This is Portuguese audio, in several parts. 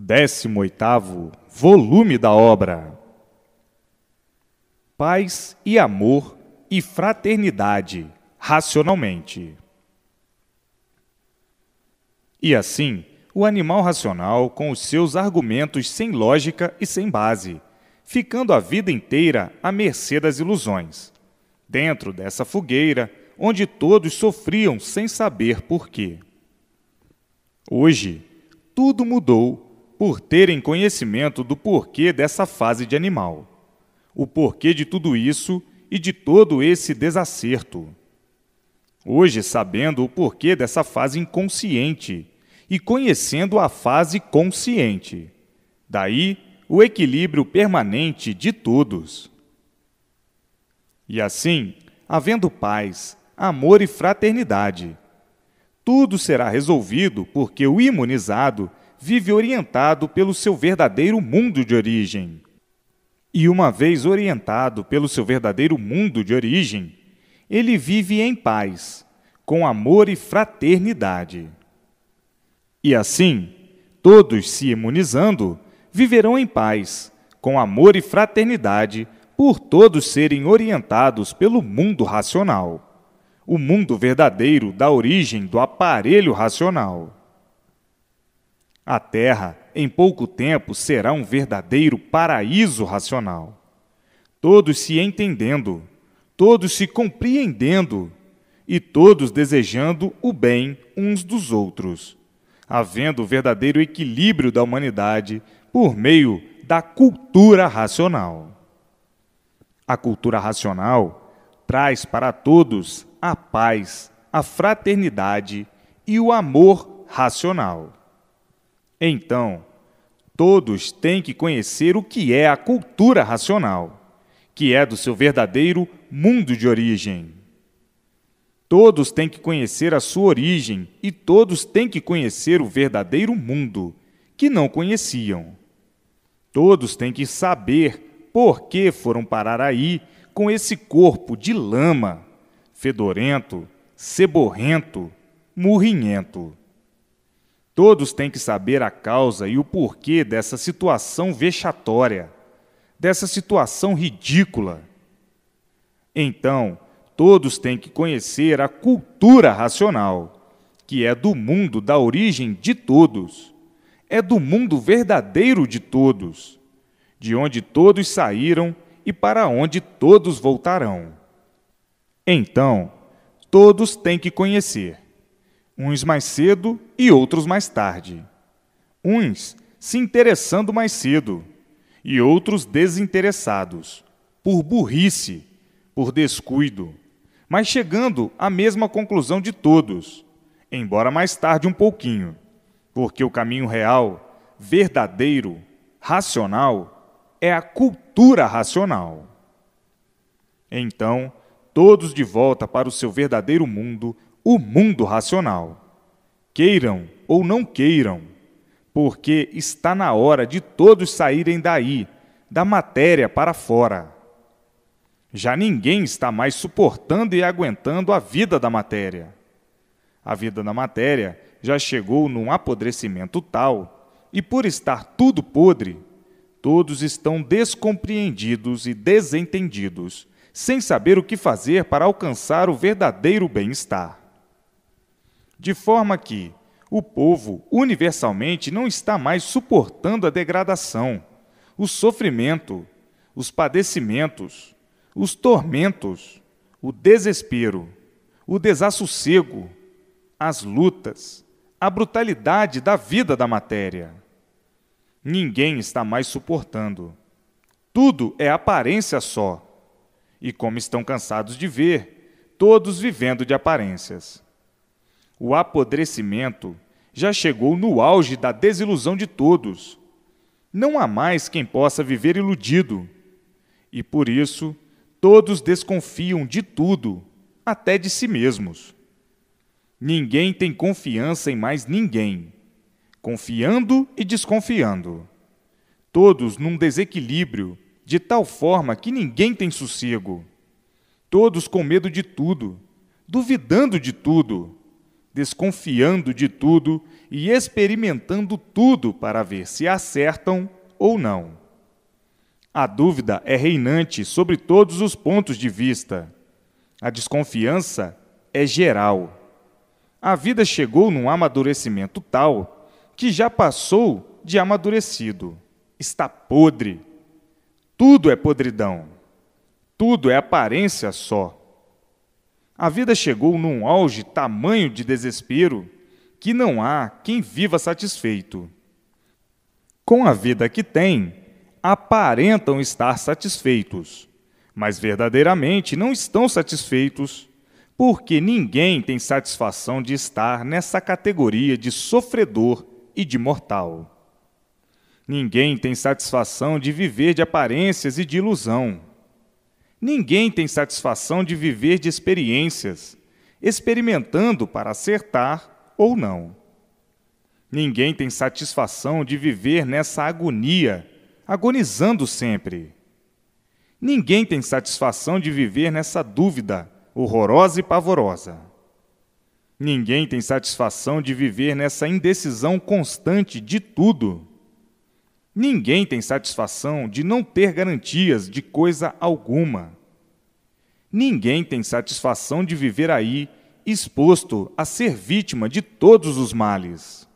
18 volume da obra. Paz e amor e fraternidade, racionalmente. E assim, o animal racional, com os seus argumentos sem lógica e sem base, ficando a vida inteira à mercê das ilusões. Dentro dessa fogueira, onde todos sofriam sem saber por quê. Hoje, tudo mudou por terem conhecimento do porquê dessa fase de animal, o porquê de tudo isso e de todo esse desacerto. Hoje, sabendo o porquê dessa fase inconsciente e conhecendo a fase consciente, daí o equilíbrio permanente de todos. E assim, havendo paz, amor e fraternidade, tudo será resolvido porque o imunizado vive orientado pelo seu verdadeiro mundo de origem. E uma vez orientado pelo seu verdadeiro mundo de origem, ele vive em paz, com amor e fraternidade. E assim, todos se imunizando, viverão em paz, com amor e fraternidade, por todos serem orientados pelo mundo racional, o mundo verdadeiro da origem do aparelho racional. A Terra, em pouco tempo, será um verdadeiro paraíso racional. Todos se entendendo, todos se compreendendo e todos desejando o bem uns dos outros, havendo o verdadeiro equilíbrio da humanidade por meio da cultura racional. A cultura racional traz para todos a paz, a fraternidade e o amor racional. Então, todos têm que conhecer o que é a cultura racional, que é do seu verdadeiro mundo de origem. Todos têm que conhecer a sua origem e todos têm que conhecer o verdadeiro mundo, que não conheciam. Todos têm que saber por que foram parar aí com esse corpo de lama, fedorento, seborrento, murrinhento. Todos têm que saber a causa e o porquê dessa situação vexatória, dessa situação ridícula. Então, todos têm que conhecer a cultura racional, que é do mundo da origem de todos, é do mundo verdadeiro de todos, de onde todos saíram e para onde todos voltarão. Então, todos têm que conhecer uns mais cedo e outros mais tarde. Uns se interessando mais cedo e outros desinteressados, por burrice, por descuido, mas chegando à mesma conclusão de todos, embora mais tarde um pouquinho, porque o caminho real, verdadeiro, racional, é a cultura racional. Então, todos de volta para o seu verdadeiro mundo o mundo racional. Queiram ou não queiram, porque está na hora de todos saírem daí, da matéria para fora. Já ninguém está mais suportando e aguentando a vida da matéria. A vida da matéria já chegou num apodrecimento tal, e por estar tudo podre, todos estão descompreendidos e desentendidos, sem saber o que fazer para alcançar o verdadeiro bem-estar de forma que o povo, universalmente, não está mais suportando a degradação, o sofrimento, os padecimentos, os tormentos, o desespero, o desassossego, as lutas, a brutalidade da vida da matéria. Ninguém está mais suportando. Tudo é aparência só. E como estão cansados de ver, todos vivendo de aparências. O apodrecimento já chegou no auge da desilusão de todos. Não há mais quem possa viver iludido. E por isso, todos desconfiam de tudo, até de si mesmos. Ninguém tem confiança em mais ninguém, confiando e desconfiando. Todos num desequilíbrio, de tal forma que ninguém tem sossego. Todos com medo de tudo, duvidando de tudo desconfiando de tudo e experimentando tudo para ver se acertam ou não. A dúvida é reinante sobre todos os pontos de vista. A desconfiança é geral. A vida chegou num amadurecimento tal que já passou de amadurecido. Está podre. Tudo é podridão. Tudo é aparência só. A vida chegou num auge tamanho de desespero que não há quem viva satisfeito. Com a vida que têm, aparentam estar satisfeitos, mas verdadeiramente não estão satisfeitos, porque ninguém tem satisfação de estar nessa categoria de sofredor e de mortal. Ninguém tem satisfação de viver de aparências e de ilusão. Ninguém tem satisfação de viver de experiências, experimentando para acertar ou não. Ninguém tem satisfação de viver nessa agonia, agonizando sempre. Ninguém tem satisfação de viver nessa dúvida, horrorosa e pavorosa. Ninguém tem satisfação de viver nessa indecisão constante de tudo. Ninguém tem satisfação de não ter garantias de coisa alguma. Ninguém tem satisfação de viver aí exposto a ser vítima de todos os males.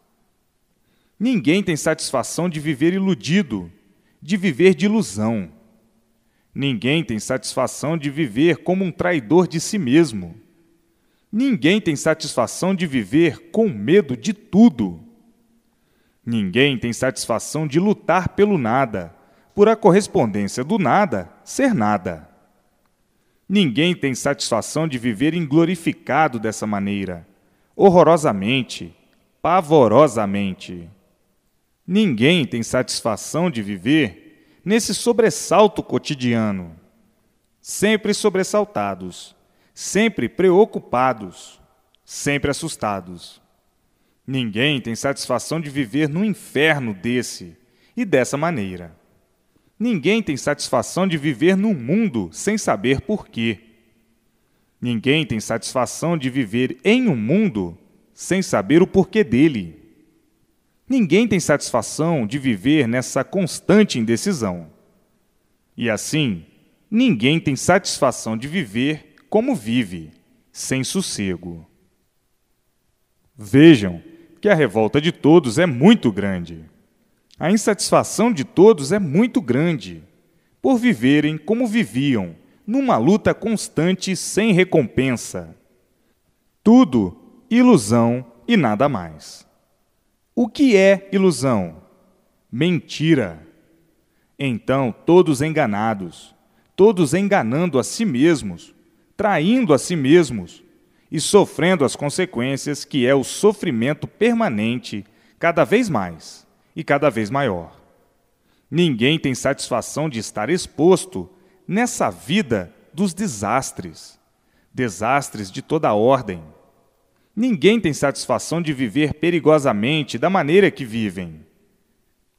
Ninguém tem satisfação de viver iludido, de viver de ilusão. Ninguém tem satisfação de viver como um traidor de si mesmo. Ninguém tem satisfação de viver com medo de tudo Ninguém tem satisfação de lutar pelo nada, por a correspondência do nada ser nada. Ninguém tem satisfação de viver inglorificado dessa maneira, horrorosamente, pavorosamente. Ninguém tem satisfação de viver nesse sobressalto cotidiano, sempre sobressaltados, sempre preocupados, sempre assustados. Ninguém tem satisfação de viver num inferno desse e dessa maneira. Ninguém tem satisfação de viver num mundo sem saber porquê. Ninguém tem satisfação de viver em um mundo sem saber o porquê dele. Ninguém tem satisfação de viver nessa constante indecisão. E assim, ninguém tem satisfação de viver como vive, sem sossego. Vejam que a revolta de todos é muito grande. A insatisfação de todos é muito grande, por viverem como viviam, numa luta constante sem recompensa. Tudo ilusão e nada mais. O que é ilusão? Mentira. Então, todos enganados, todos enganando a si mesmos, traindo a si mesmos, e sofrendo as consequências que é o sofrimento permanente, cada vez mais e cada vez maior. Ninguém tem satisfação de estar exposto nessa vida dos desastres, desastres de toda ordem. Ninguém tem satisfação de viver perigosamente da maneira que vivem.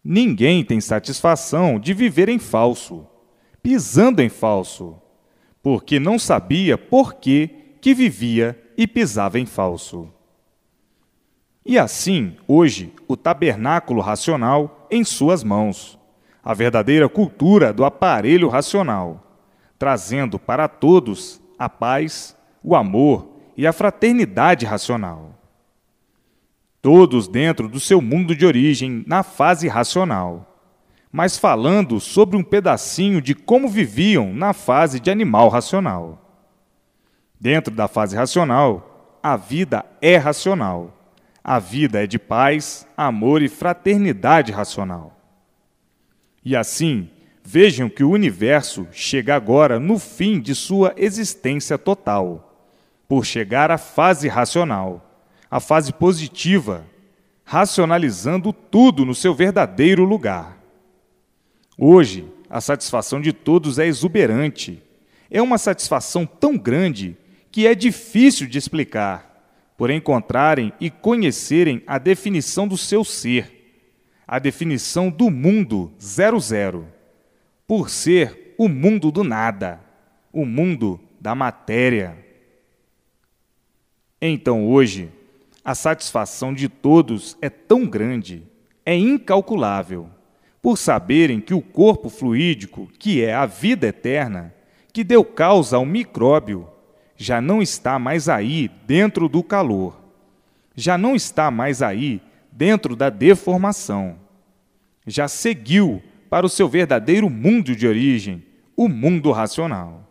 Ninguém tem satisfação de viver em falso, pisando em falso, porque não sabia por que que vivia e pisava em falso. E assim, hoje, o tabernáculo racional em suas mãos, a verdadeira cultura do aparelho racional, trazendo para todos a paz, o amor e a fraternidade racional. Todos dentro do seu mundo de origem, na fase racional, mas falando sobre um pedacinho de como viviam na fase de animal racional. Dentro da fase racional, a vida é racional. A vida é de paz, amor e fraternidade racional. E assim, vejam que o universo chega agora no fim de sua existência total, por chegar à fase racional, à fase positiva, racionalizando tudo no seu verdadeiro lugar. Hoje, a satisfação de todos é exuberante. É uma satisfação tão grande que é difícil de explicar, por encontrarem e conhecerem a definição do seu ser, a definição do mundo zero zero, por ser o mundo do nada, o mundo da matéria. Então hoje, a satisfação de todos é tão grande, é incalculável, por saberem que o corpo fluídico, que é a vida eterna, que deu causa ao micróbio, já não está mais aí dentro do calor, já não está mais aí dentro da deformação. Já seguiu para o seu verdadeiro mundo de origem, o mundo racional.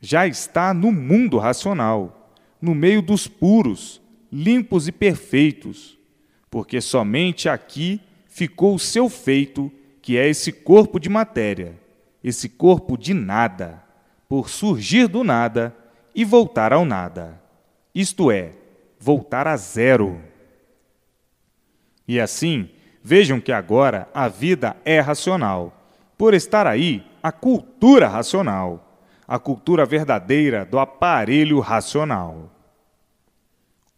Já está no mundo racional, no meio dos puros, limpos e perfeitos, porque somente aqui ficou o seu feito, que é esse corpo de matéria, esse corpo de nada, por surgir do nada e voltar ao nada, isto é, voltar a zero. E assim, vejam que agora a vida é racional, por estar aí a cultura racional, a cultura verdadeira do aparelho racional.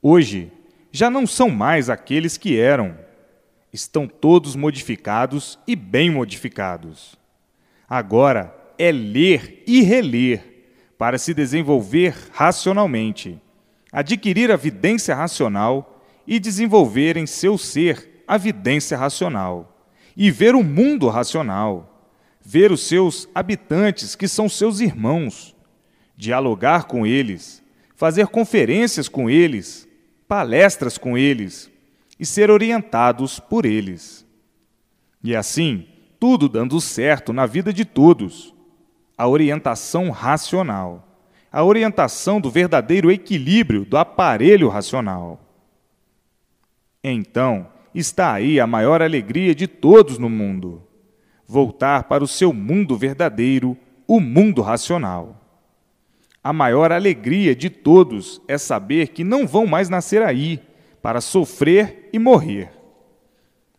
Hoje, já não são mais aqueles que eram. Estão todos modificados e bem modificados. Agora é ler e reler para se desenvolver racionalmente, adquirir a vidência racional e desenvolver em seu ser a vidência racional, e ver o mundo racional, ver os seus habitantes, que são seus irmãos, dialogar com eles, fazer conferências com eles, palestras com eles e ser orientados por eles. E assim, tudo dando certo na vida de todos a orientação racional, a orientação do verdadeiro equilíbrio do aparelho racional. Então, está aí a maior alegria de todos no mundo: voltar para o seu mundo verdadeiro, o mundo racional. A maior alegria de todos é saber que não vão mais nascer aí para sofrer e morrer.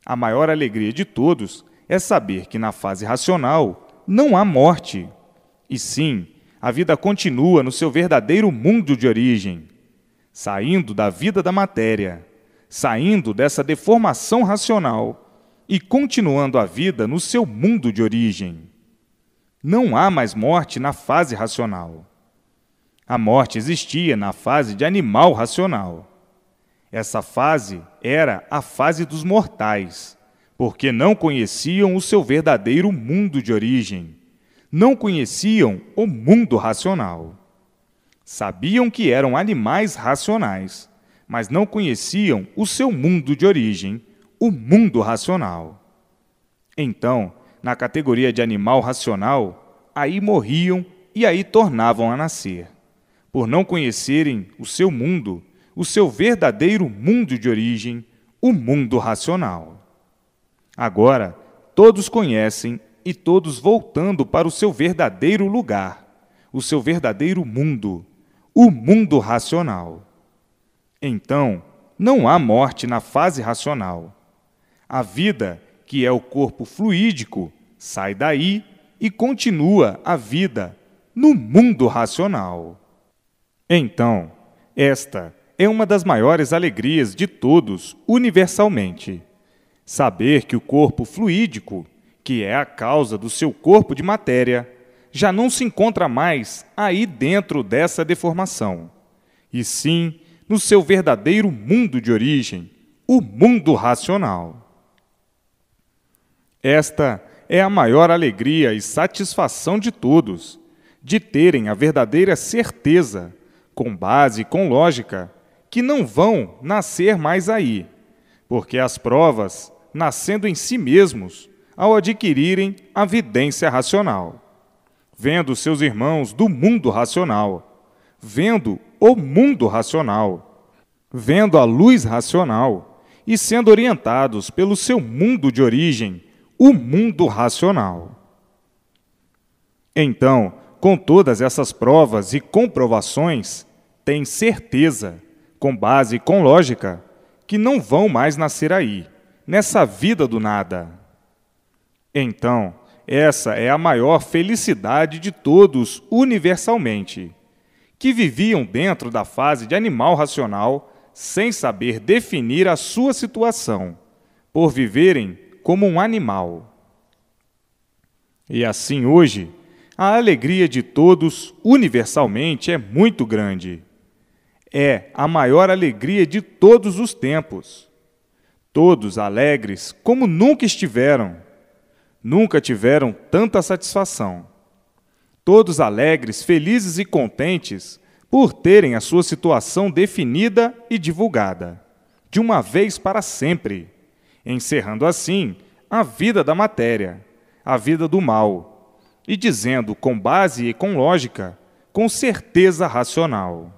A maior alegria de todos é saber que na fase racional não há morte, e sim, a vida continua no seu verdadeiro mundo de origem, saindo da vida da matéria, saindo dessa deformação racional e continuando a vida no seu mundo de origem. Não há mais morte na fase racional. A morte existia na fase de animal racional. Essa fase era a fase dos mortais, porque não conheciam o seu verdadeiro mundo de origem não conheciam o mundo racional. Sabiam que eram animais racionais, mas não conheciam o seu mundo de origem, o mundo racional. Então, na categoria de animal racional, aí morriam e aí tornavam a nascer. Por não conhecerem o seu mundo, o seu verdadeiro mundo de origem, o mundo racional. Agora, todos conhecem e todos voltando para o seu verdadeiro lugar, o seu verdadeiro mundo, o mundo racional. Então, não há morte na fase racional. A vida, que é o corpo fluídico, sai daí e continua a vida no mundo racional. Então, esta é uma das maiores alegrias de todos universalmente. Saber que o corpo fluídico que é a causa do seu corpo de matéria, já não se encontra mais aí dentro dessa deformação, e sim no seu verdadeiro mundo de origem, o mundo racional. Esta é a maior alegria e satisfação de todos, de terem a verdadeira certeza, com base e com lógica, que não vão nascer mais aí, porque as provas, nascendo em si mesmos, ao adquirirem a vidência racional, vendo seus irmãos do mundo racional, vendo o mundo racional, vendo a luz racional e sendo orientados pelo seu mundo de origem, o mundo racional. Então, com todas essas provas e comprovações, tem certeza, com base e com lógica, que não vão mais nascer aí, nessa vida do nada. Então, essa é a maior felicidade de todos universalmente, que viviam dentro da fase de animal racional sem saber definir a sua situação, por viverem como um animal. E assim hoje, a alegria de todos universalmente é muito grande. É a maior alegria de todos os tempos. Todos alegres como nunca estiveram Nunca tiveram tanta satisfação. Todos alegres, felizes e contentes por terem a sua situação definida e divulgada, de uma vez para sempre, encerrando assim a vida da matéria, a vida do mal, e dizendo com base e com lógica, com certeza racional: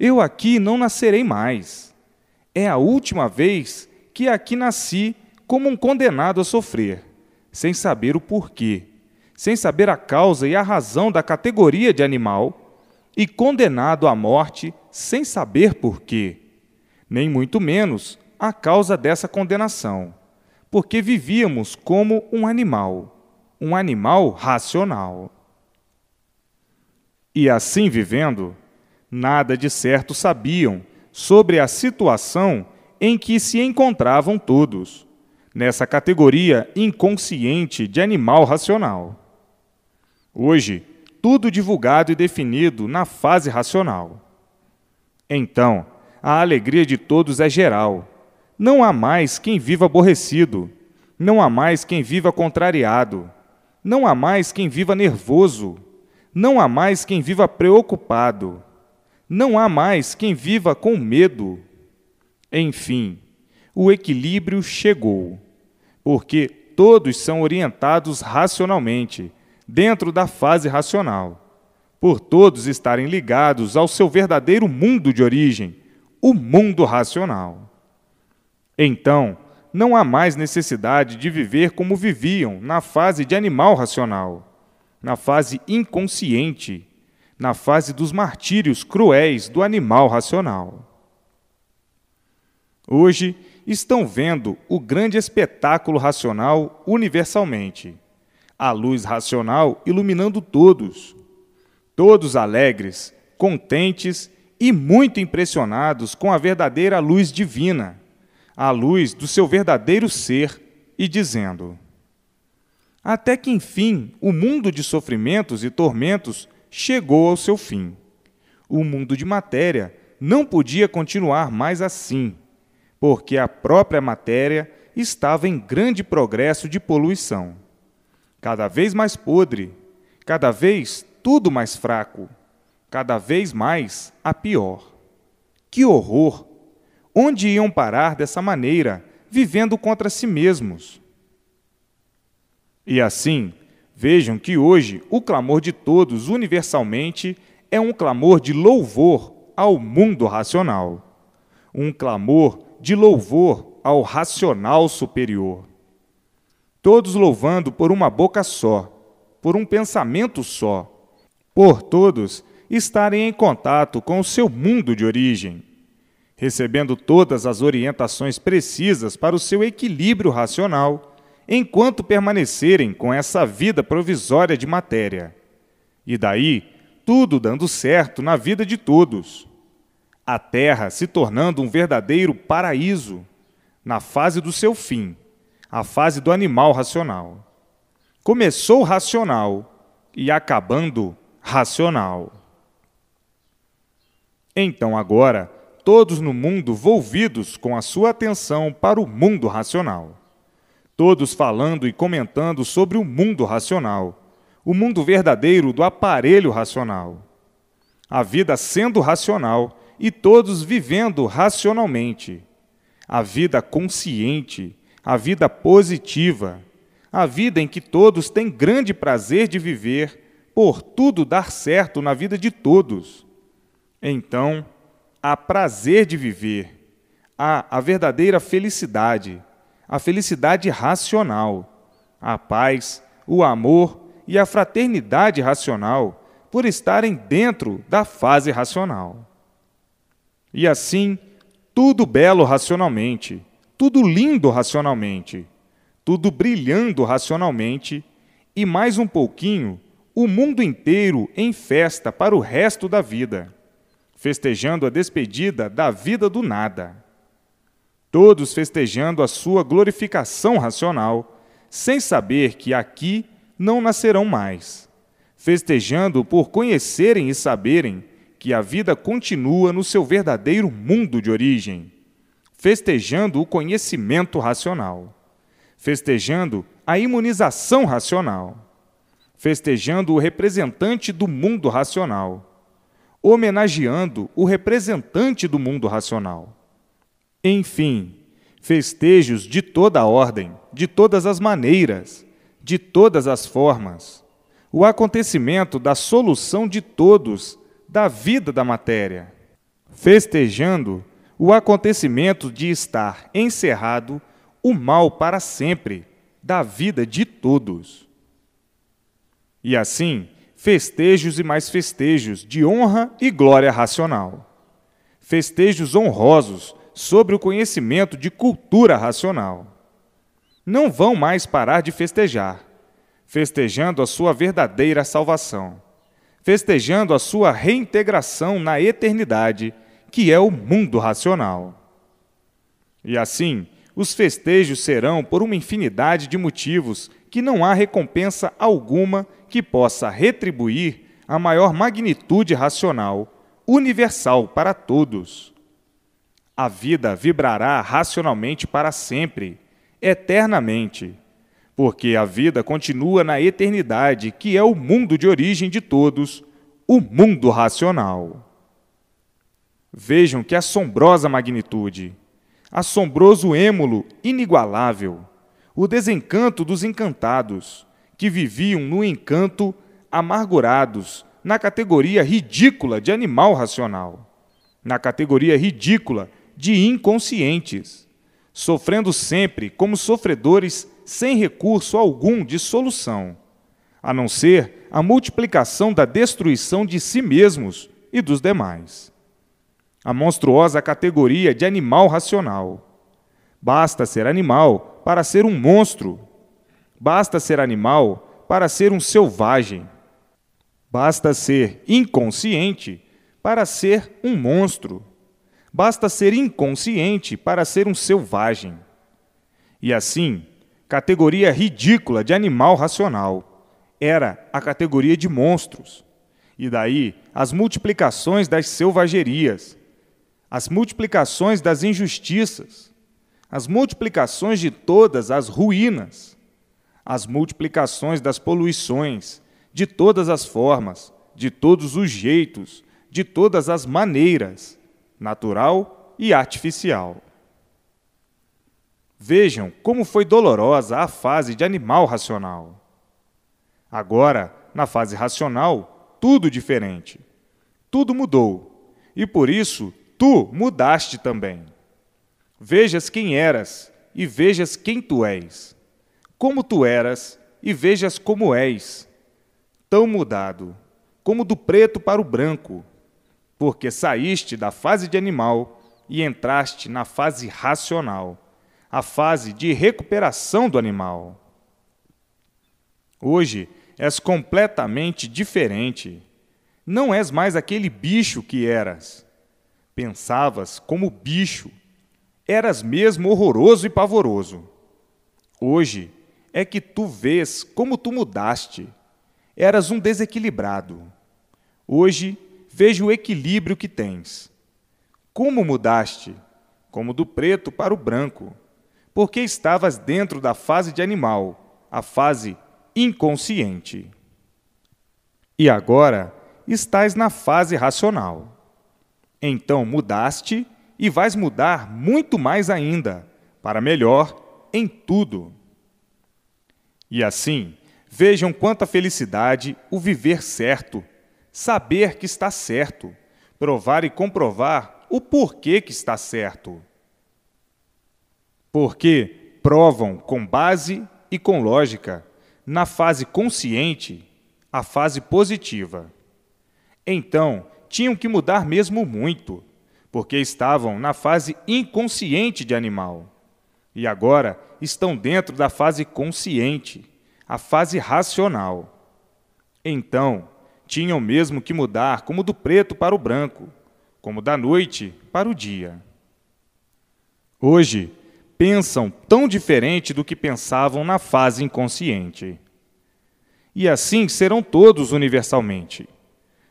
Eu aqui não nascerei mais. É a última vez que aqui nasci como um condenado a sofrer sem saber o porquê, sem saber a causa e a razão da categoria de animal, e condenado à morte sem saber porquê, nem muito menos a causa dessa condenação, porque vivíamos como um animal, um animal racional. E assim vivendo, nada de certo sabiam sobre a situação em que se encontravam todos nessa categoria inconsciente de animal racional. Hoje, tudo divulgado e definido na fase racional. Então, a alegria de todos é geral. Não há mais quem viva aborrecido, não há mais quem viva contrariado, não há mais quem viva nervoso, não há mais quem viva preocupado, não há mais quem viva com medo. Enfim, o equilíbrio chegou porque todos são orientados racionalmente, dentro da fase racional, por todos estarem ligados ao seu verdadeiro mundo de origem, o mundo racional. Então, não há mais necessidade de viver como viviam na fase de animal racional, na fase inconsciente, na fase dos martírios cruéis do animal racional. Hoje, estão vendo o grande espetáculo racional universalmente. A luz racional iluminando todos. Todos alegres, contentes e muito impressionados com a verdadeira luz divina, a luz do seu verdadeiro ser, e dizendo: Até que enfim o mundo de sofrimentos e tormentos chegou ao seu fim. O mundo de matéria não podia continuar mais assim porque a própria matéria estava em grande progresso de poluição. Cada vez mais podre, cada vez tudo mais fraco, cada vez mais a pior. Que horror! Onde iam parar dessa maneira, vivendo contra si mesmos? E assim, vejam que hoje o clamor de todos universalmente é um clamor de louvor ao mundo racional, um clamor de louvor ao racional superior. Todos louvando por uma boca só, por um pensamento só, por todos estarem em contato com o seu mundo de origem, recebendo todas as orientações precisas para o seu equilíbrio racional, enquanto permanecerem com essa vida provisória de matéria. E daí, tudo dando certo na vida de todos a terra se tornando um verdadeiro paraíso na fase do seu fim, a fase do animal racional. Começou racional e acabando racional. Então agora, todos no mundo volvidos com a sua atenção para o mundo racional. Todos falando e comentando sobre o mundo racional, o mundo verdadeiro do aparelho racional. A vida sendo racional e todos vivendo racionalmente. A vida consciente, a vida positiva, a vida em que todos têm grande prazer de viver, por tudo dar certo na vida de todos. Então, há prazer de viver, há a verdadeira felicidade, a felicidade racional, a paz, o amor e a fraternidade racional por estarem dentro da fase racional. E assim, tudo belo racionalmente, tudo lindo racionalmente, tudo brilhando racionalmente, e mais um pouquinho, o mundo inteiro em festa para o resto da vida, festejando a despedida da vida do nada. Todos festejando a sua glorificação racional, sem saber que aqui não nascerão mais, festejando por conhecerem e saberem que a vida continua no seu verdadeiro mundo de origem, festejando o conhecimento racional, festejando a imunização racional, festejando o representante do mundo racional, homenageando o representante do mundo racional. Enfim, festejos de toda a ordem, de todas as maneiras, de todas as formas. O acontecimento da solução de todos da vida da matéria, festejando o acontecimento de estar encerrado o mal para sempre da vida de todos. E assim, festejos e mais festejos de honra e glória racional. Festejos honrosos sobre o conhecimento de cultura racional. Não vão mais parar de festejar, festejando a sua verdadeira salvação festejando a sua reintegração na eternidade, que é o mundo racional. E assim, os festejos serão por uma infinidade de motivos que não há recompensa alguma que possa retribuir a maior magnitude racional, universal para todos. A vida vibrará racionalmente para sempre, eternamente porque a vida continua na eternidade, que é o mundo de origem de todos, o mundo racional. Vejam que assombrosa magnitude, assombroso êmulo inigualável, o desencanto dos encantados, que viviam no encanto amargurados, na categoria ridícula de animal racional, na categoria ridícula de inconscientes, sofrendo sempre como sofredores sem recurso algum de solução, a não ser a multiplicação da destruição de si mesmos e dos demais. A monstruosa categoria de animal racional. Basta ser animal para ser um monstro. Basta ser animal para ser um selvagem. Basta ser inconsciente para ser um monstro. Basta ser inconsciente para ser um selvagem. E assim, categoria ridícula de animal racional. Era a categoria de monstros. E daí as multiplicações das selvagerias, as multiplicações das injustiças, as multiplicações de todas as ruínas, as multiplicações das poluições, de todas as formas, de todos os jeitos, de todas as maneiras, natural e artificial. Vejam como foi dolorosa a fase de animal racional. Agora, na fase racional, tudo diferente. Tudo mudou. E por isso, tu mudaste também. Vejas quem eras e vejas quem tu és. Como tu eras e vejas como és. Tão mudado, como do preto para o branco, porque saíste da fase de animal e entraste na fase racional a fase de recuperação do animal. Hoje és completamente diferente. Não és mais aquele bicho que eras. Pensavas como bicho. Eras mesmo horroroso e pavoroso. Hoje é que tu vês como tu mudaste. Eras um desequilibrado. Hoje vejo o equilíbrio que tens. Como mudaste, como do preto para o branco porque estavas dentro da fase de animal, a fase inconsciente. E agora estás na fase racional. Então mudaste e vais mudar muito mais ainda, para melhor em tudo. E assim, vejam quanta felicidade o viver certo, saber que está certo, provar e comprovar o porquê que está certo porque provam com base e com lógica, na fase consciente, a fase positiva. Então, tinham que mudar mesmo muito, porque estavam na fase inconsciente de animal. E agora estão dentro da fase consciente, a fase racional. Então, tinham mesmo que mudar como do preto para o branco, como da noite para o dia. Hoje, pensam tão diferente do que pensavam na fase inconsciente. E assim serão todos universalmente.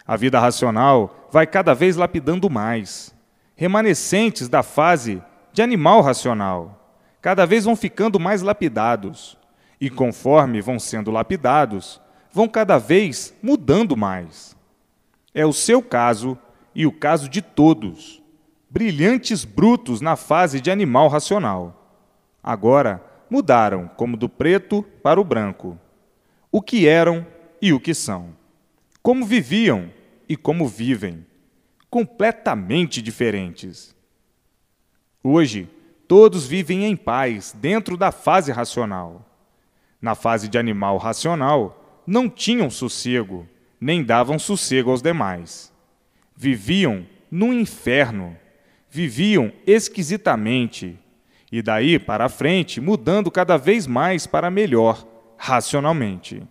A vida racional vai cada vez lapidando mais, remanescentes da fase de animal racional. Cada vez vão ficando mais lapidados, e conforme vão sendo lapidados, vão cada vez mudando mais. É o seu caso e o caso de todos brilhantes brutos na fase de animal racional. Agora mudaram como do preto para o branco. O que eram e o que são. Como viviam e como vivem. Completamente diferentes. Hoje, todos vivem em paz dentro da fase racional. Na fase de animal racional, não tinham sossego, nem davam sossego aos demais. Viviam num inferno viviam esquisitamente, e daí para frente mudando cada vez mais para melhor, racionalmente.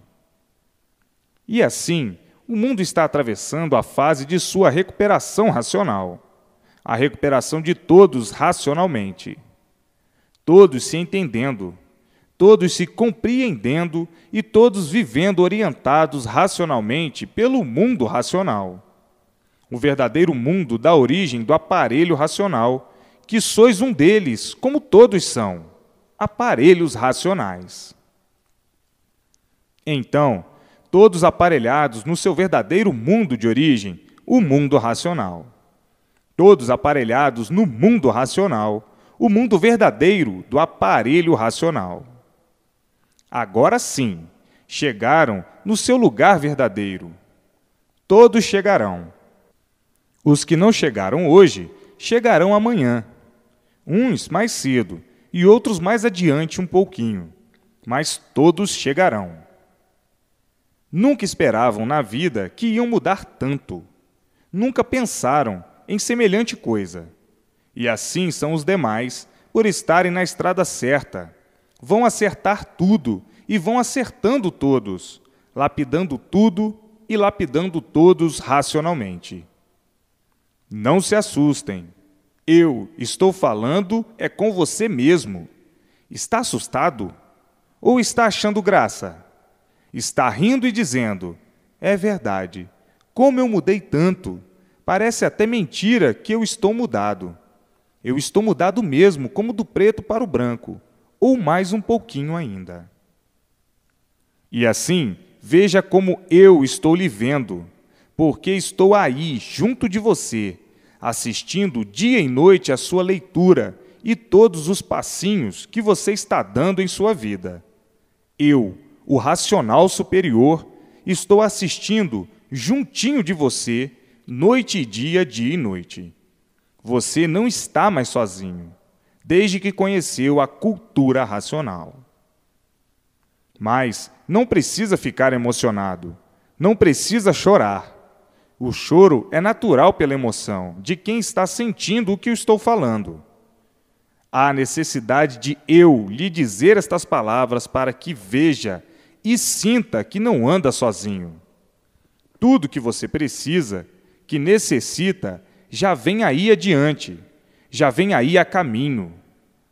E assim, o mundo está atravessando a fase de sua recuperação racional, a recuperação de todos racionalmente. Todos se entendendo, todos se compreendendo e todos vivendo orientados racionalmente pelo mundo racional o verdadeiro mundo da origem do aparelho racional, que sois um deles, como todos são, aparelhos racionais. Então, todos aparelhados no seu verdadeiro mundo de origem, o mundo racional. Todos aparelhados no mundo racional, o mundo verdadeiro do aparelho racional. Agora sim, chegaram no seu lugar verdadeiro. Todos chegarão os que não chegaram hoje chegarão amanhã, uns mais cedo e outros mais adiante um pouquinho, mas todos chegarão. Nunca esperavam na vida que iam mudar tanto. Nunca pensaram em semelhante coisa. E assim são os demais, por estarem na estrada certa. Vão acertar tudo e vão acertando todos, lapidando tudo e lapidando todos racionalmente. Não se assustem. Eu estou falando é com você mesmo. Está assustado? Ou está achando graça? Está rindo e dizendo: É verdade, como eu mudei tanto. Parece até mentira que eu estou mudado. Eu estou mudado mesmo, como do preto para o branco, ou mais um pouquinho ainda. E assim, veja como eu estou lhe vendo, porque estou aí, junto de você assistindo dia e noite à sua leitura e todos os passinhos que você está dando em sua vida. Eu, o racional superior, estou assistindo juntinho de você, noite e dia, dia e noite. Você não está mais sozinho, desde que conheceu a cultura racional. Mas não precisa ficar emocionado, não precisa chorar o choro é natural pela emoção de quem está sentindo o que eu estou falando. Há necessidade de eu lhe dizer estas palavras para que veja e sinta que não anda sozinho. Tudo que você precisa, que necessita, já vem aí adiante, já vem aí a caminho.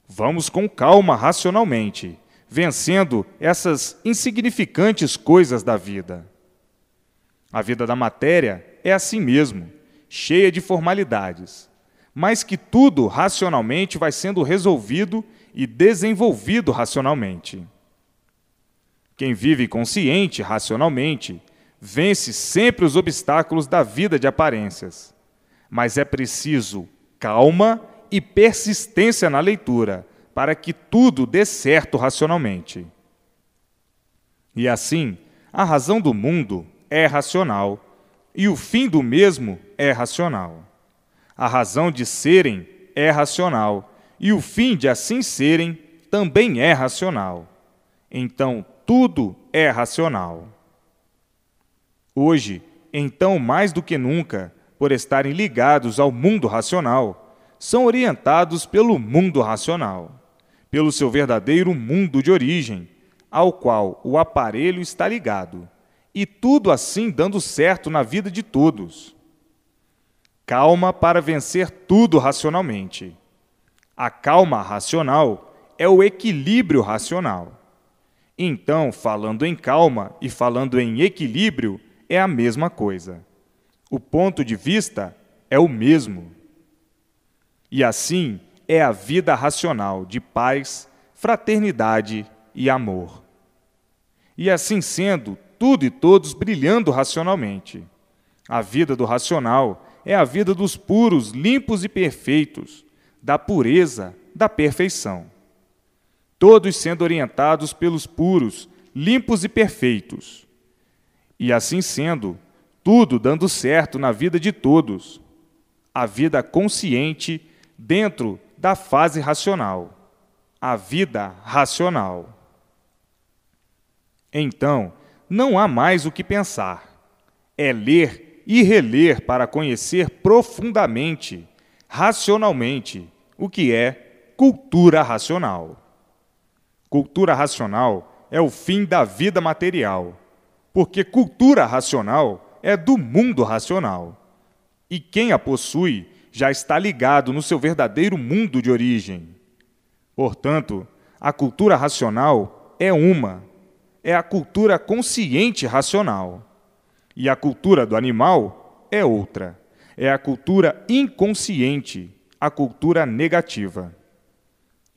Vamos com calma racionalmente, vencendo essas insignificantes coisas da vida. A vida da matéria é assim mesmo, cheia de formalidades, mas que tudo racionalmente vai sendo resolvido e desenvolvido racionalmente. Quem vive consciente racionalmente vence sempre os obstáculos da vida de aparências, mas é preciso calma e persistência na leitura para que tudo dê certo racionalmente. E assim, a razão do mundo é racional e o fim do mesmo é racional. A razão de serem é racional, e o fim de assim serem também é racional. Então, tudo é racional. Hoje, então mais do que nunca, por estarem ligados ao mundo racional, são orientados pelo mundo racional, pelo seu verdadeiro mundo de origem, ao qual o aparelho está ligado e tudo assim dando certo na vida de todos. Calma para vencer tudo racionalmente. A calma racional é o equilíbrio racional. Então, falando em calma e falando em equilíbrio é a mesma coisa. O ponto de vista é o mesmo. E assim é a vida racional de paz, fraternidade e amor. E assim sendo, tudo e todos brilhando racionalmente. A vida do racional é a vida dos puros, limpos e perfeitos, da pureza, da perfeição. Todos sendo orientados pelos puros, limpos e perfeitos. E assim sendo, tudo dando certo na vida de todos. A vida consciente dentro da fase racional. A vida racional. Então, não há mais o que pensar. É ler e reler para conhecer profundamente, racionalmente, o que é cultura racional. Cultura racional é o fim da vida material, porque cultura racional é do mundo racional. E quem a possui já está ligado no seu verdadeiro mundo de origem. Portanto, a cultura racional é uma, é a cultura consciente racional. E a cultura do animal é outra. É a cultura inconsciente, a cultura negativa.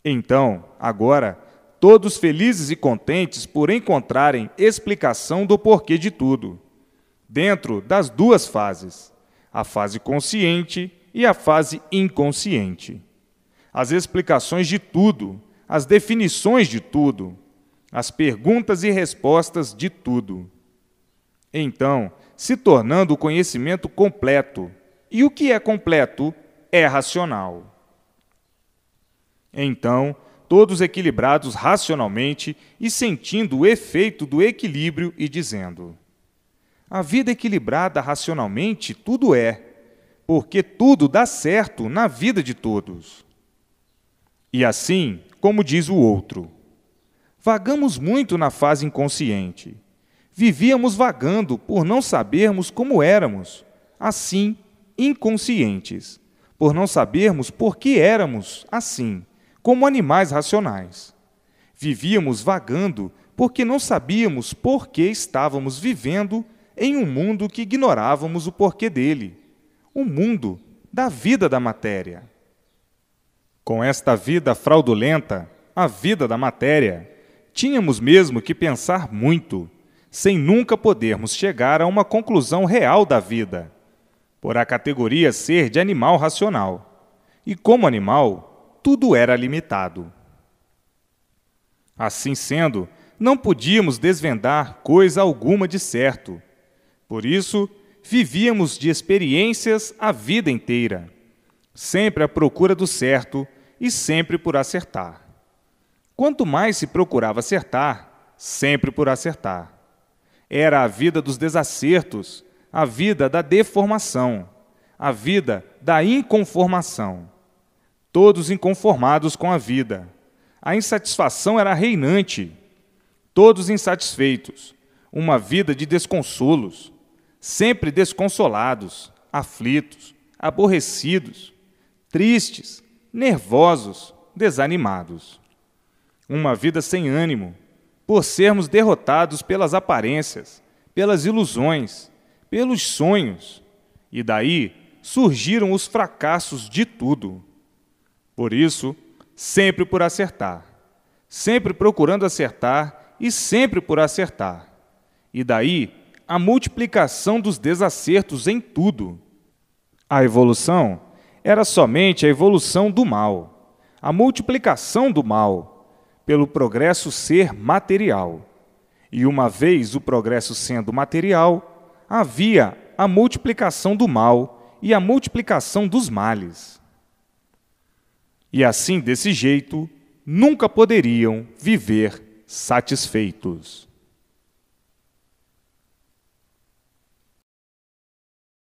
Então, agora, todos felizes e contentes por encontrarem explicação do porquê de tudo, dentro das duas fases, a fase consciente e a fase inconsciente. As explicações de tudo, as definições de tudo, as perguntas e respostas de tudo. Então, se tornando o conhecimento completo. E o que é completo é racional. Então, todos equilibrados racionalmente e sentindo o efeito do equilíbrio e dizendo: A vida equilibrada racionalmente tudo é, porque tudo dá certo na vida de todos. E assim, como diz o outro, Vagamos muito na fase inconsciente. Vivíamos vagando por não sabermos como éramos, assim, inconscientes, por não sabermos por que éramos assim, como animais racionais. Vivíamos vagando porque não sabíamos por que estávamos vivendo em um mundo que ignorávamos o porquê dele, o um mundo da vida da matéria. Com esta vida fraudulenta, a vida da matéria, Tínhamos mesmo que pensar muito, sem nunca podermos chegar a uma conclusão real da vida, por a categoria ser de animal racional. E como animal, tudo era limitado. Assim sendo, não podíamos desvendar coisa alguma de certo. Por isso, vivíamos de experiências a vida inteira, sempre à procura do certo e sempre por acertar. Quanto mais se procurava acertar, sempre por acertar. Era a vida dos desacertos, a vida da deformação, a vida da inconformação. Todos inconformados com a vida. A insatisfação era reinante. Todos insatisfeitos. Uma vida de desconsolos. Sempre desconsolados, aflitos, aborrecidos, tristes, nervosos, desanimados. Uma vida sem ânimo, por sermos derrotados pelas aparências, pelas ilusões, pelos sonhos. E daí surgiram os fracassos de tudo. Por isso, sempre por acertar, sempre procurando acertar e sempre por acertar. E daí a multiplicação dos desacertos em tudo. A evolução era somente a evolução do mal, a multiplicação do mal pelo progresso ser material. E uma vez o progresso sendo material, havia a multiplicação do mal e a multiplicação dos males. E assim, desse jeito, nunca poderiam viver satisfeitos.